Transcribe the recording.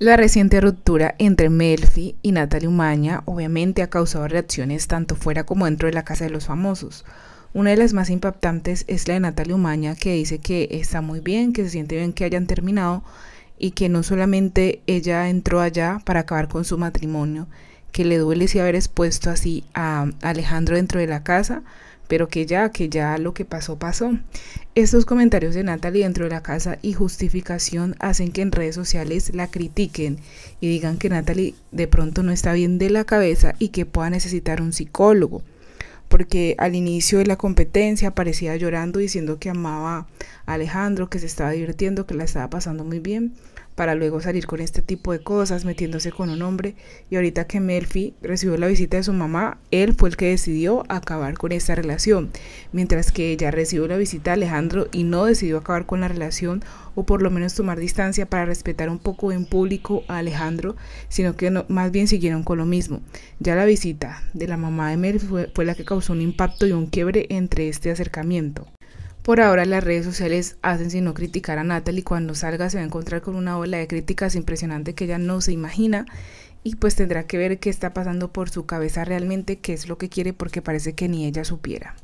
La reciente ruptura entre Melfi y Natalie Umaña obviamente ha causado reacciones tanto fuera como dentro de la casa de los famosos. Una de las más impactantes es la de Natalia Umaña que dice que está muy bien, que se siente bien que hayan terminado y que no solamente ella entró allá para acabar con su matrimonio, que le duele si haber expuesto así a Alejandro dentro de la casa, pero que ya, que ya lo que pasó, pasó. Estos comentarios de Natalie dentro de la casa y justificación hacen que en redes sociales la critiquen y digan que Natalie de pronto no está bien de la cabeza y que pueda necesitar un psicólogo porque al inicio de la competencia aparecía llorando diciendo que amaba a Alejandro, que se estaba divirtiendo, que la estaba pasando muy bien, para luego salir con este tipo de cosas, metiéndose con un hombre. Y ahorita que Melfi recibió la visita de su mamá, él fue el que decidió acabar con esta relación. Mientras que ella recibió la visita de Alejandro y no decidió acabar con la relación o por lo menos tomar distancia para respetar un poco en público a Alejandro, sino que más bien siguieron con lo mismo. Ya la visita de la mamá de Melfi fue la que causó un impacto y un quiebre entre este acercamiento. Por ahora las redes sociales hacen sino criticar a Natalie cuando salga se va a encontrar con una ola de críticas impresionante que ella no se imagina y pues tendrá que ver qué está pasando por su cabeza realmente, qué es lo que quiere porque parece que ni ella supiera.